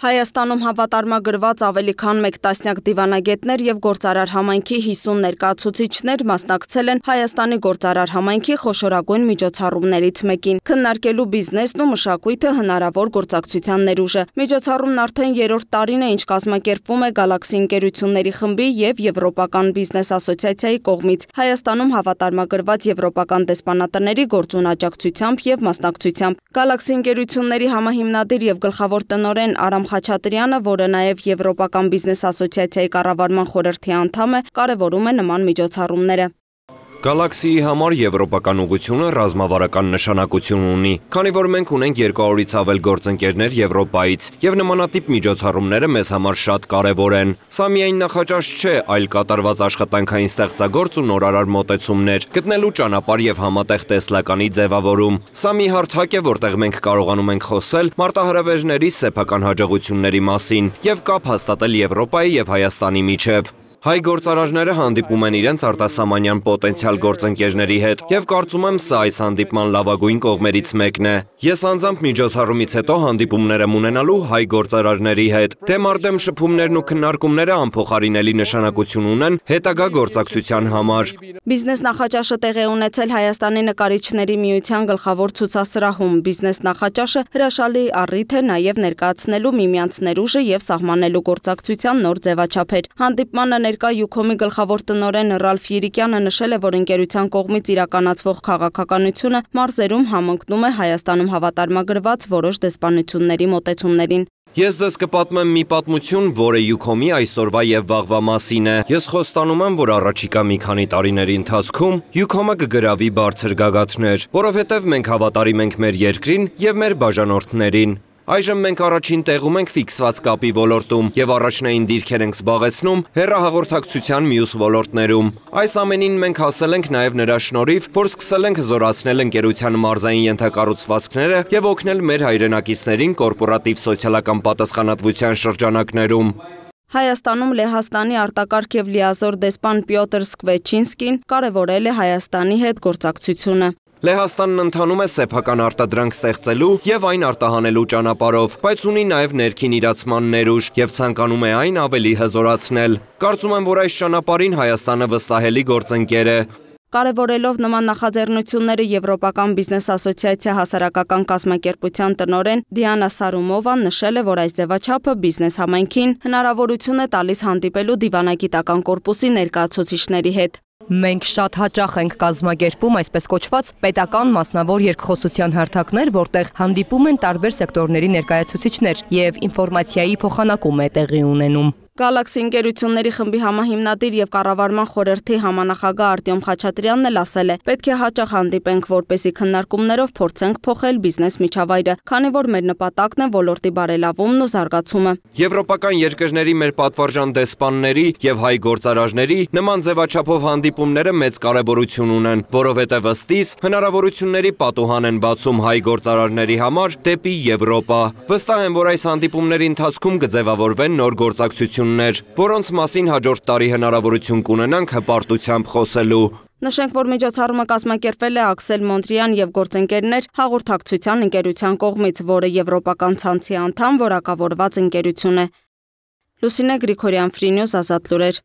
Հայաստանում հավատարմագրված ավելի քան մեկ տասնյակ դիվանագետներ և գործարար համայնքի 50 ներկացուցիչներ մասնակցել են Հայաստանի գործարար համայնքի խոշորագույն միջոցառումներից մեկին։ Քննարկելու բիզնեսն ու մշակույթը հնարավոր գործակցության ներուժը։ Միջոցառումն արդեն երրորդ տարին է, ինչ կազմակերպվում է Galaxy ընկերությունների խմբի և Եվրոպական բիզնես ասոցիացիայի կողմից։ Հայաստանում հավատարմագրված եվրոպական դեսպանատների գործուն աջակցությամբ և մասնակցությամբ։ Galaxy ընկերությունների համահիմնադիր և գլխավոր տնօրեն Արամ Արամ Խաչատրյանը, որը նաև Եվրոպական բիզնես ասոցիացիայի կառավարման խորհրդի անդամ է, կարևորում է նման միջոցառումները։ Գալակսիի համար եվրոպական ուղությունը ռազմավարական նշանակություն ունի, քանի որ մենք ունենք 200-ից ավել գործընկերներ Եվրոպայից եւ նմանատիպ միջոցառումները մեզ համար շատ կարեւոր են։ Սա միայն նախաճաշ չէ, այլ կատարված աշխատանքային ստեղծագործ ու նորարար մոտեցումներ, գտնելու ճանապարհ եւ համատեղ տեսլականի ձևավորում։ Սա մի հարթակ է, որտեղ մենք կարողանում ենք խոսել մարտահրավերների սեփական հաջողությունների մասին եւ կապ հաստատել Եվրոպայի եւ Հայաստանի միջեւ։ Հայ գործարարները հանդիպում են իրենց արտասամանյան պոտենցիալ գործընկերների հետ և կարծում եմ սա այս հանդիպման լավագույն կողմերից մեկն է։ Ես անձամբ միջոցառումից հետո հանդիպումներ եմ ունենալու հայ գործարարների հետ։ Դեմ արդեմ շփումներն ու քննարկումները անփոխարինելի նշանակություն ունեն հետագա գործակցության համար։ Բիզնես նախաճաշը տեղ է ունեցել Հայաստանի նկարիչների միության գլխավոր ցուցասրահում։ Բիզնես նախաճաշը հրաշալի առիթ է նաև ներկայացնելու միմյանց ներուժը եւ սահմանելու գործակցության նոր ձևաչափեր։ Հանդիպմանը ներկա Յուքոմի գլխավոր տնորեն Ռալֆ Երիկյանը նշել է, որ ընկերության կողմից իրականացվող քաղաքականությունը մարզերում համընկնում է Հայաստանում հավատարմագրված որոշ դեսպանությունների մոտեցումներին։ Ես ձեզ կպատմեմ մի պատմություն, որը Յուքոմի այսօրվա եւ վաղվա մասին է։ Ես խոստանում եմ, որ առաջիկա մի քանի տարիների ընթացքում Յուքոմը կգրավի բարձր գագաթներ, որովհետեւ մենք հավատարիմ ենք մեր երկրին եւ մեր բաժանորդներին։ Այժմ մենք առաջին տեղում ենք ֆիքսված կապի ոլորտում եւ առաջնային դիրքեր ենք զբաղեցնում հերահաղորդակցության մյուս ոլորտներում։ Այս ամենին մենք հասել ենք նաեւ նրա շնորհիվ, որ սկսել ենք զորացնել ընկերության մարզային ենթակառուցվածքները եւ օգնել մեր հայրենակիցներին կորպորատիվ սոցիալական պատասխանատվության շրջանակներում։ Հայաստանում Լեհաստանի արտակարգ եւ լիազոր դեսպան Պյոտր Սկվեչինսկին կարևորել է Հայաստանի հետ գործակցությունը։ Լեհաստանն ընթանում է սեփական արտադրանք ստեղծելու եւ այն արտահանելու ճանապարհով, բայց ունի նաեւ ներքին իրացման ներուժ եւ ցանկանում է այն ավելի հզորացնել։ Կարծում եմ, որ այս ճանապարհին Հայաստանը վստահելի գործընկեր է։ Կարևորելով նման նախաձեռնությունները Եվրոպական բիզնես ասոցիացիա հասարակական կազմակերպության տնորեն Դիանա Սարումովան նշել է, որ այս ձևաչափը բիզնես համայնքին հնարավորություն է տալիս հանդիպելու դիվանագիտական կորպուսի ներկայացուցիչների հետ։ Մենք շատ հաճախ ենք կազմակերպում այսպես կոչված պետական մասնավոր երկխոսության հարթակներ, որտեղ հանդիպում են տարբեր սեկտորների ներկայացուցիչներ և ինվորմացիայի փոխանակում է տեղի ունենում։ Գալաքսի ընկերությունների խմբի համահիմնադիր եւ կառավարման խորհրդի համանախագահ Արտյոմ Խաչատրյանն էլ ասել է. Պետք է հաճախ հանդիպենք, որպեսի քննարկումներով փորձենք փոխել բիզնես միջավայրը, քանի որ մեր նպատակն է ոլորտի բարելավումն ու զարգացումը։ Եվրոպական երկրների մեր պատվարժան դեսպանների եւ հայ գործարարների նման ձևաչափով հանդիպումները մեծ կարեւորություն ունեն, որովհետեւ ըստիս հնարավորությունների պատուհան են բացում հայ գործարարների համար դեպի Եվրոպա։ Վստահ եմ, որ այս հանդիպումների ընթացքում կձևավորվեն նոր գործակցություն գործողություններ, որոնց մասին հաջորդ տարի հնարավորություն կունենանք հպարտությամբ խոսելու։ Նշենք, որ միջոցառումը կազմակերպվել է Աքսել Մոնտրիան եւ գործընկերներ հաղորդակցության ընկերության կողմից, որը եվրոպական ցանցի անդամ որակավորված ընկերություն է։ Լուսինե Գրիգորյան, Ֆրինյուս, Ազատ լուրեր։